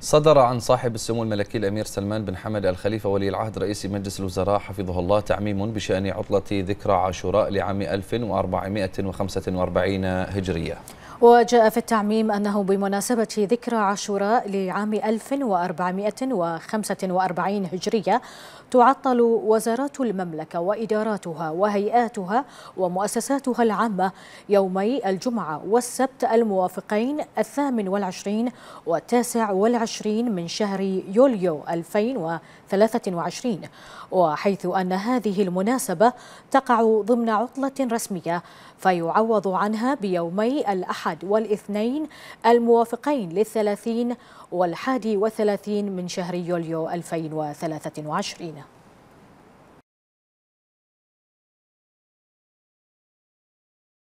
صدر عن صاحب السمو الملكي الأمير سلمان بن حمد الخليفة ولي العهد رئيس مجلس الوزراء حفظه الله تعميم بشأن عطلة ذكرى عاشوراء لعام 1445 هجرية وجاء في التعميم أنه بمناسبة ذكرى عاشوراء لعام 1445 هجرية تعطل وزارات المملكة وإداراتها وهيئاتها ومؤسساتها العامة يومي الجمعة والسبت الموافقين الثامن والعشرين والتاسع والعشرين والعشرين من شهر يوليو 2023 وحيث أن هذه المناسبة تقع ضمن عطلة رسمية فيعوض عنها بيومي الأحد والاثنين الموافقين للثلاثين والحادي وثلاثين من شهر يوليو 2023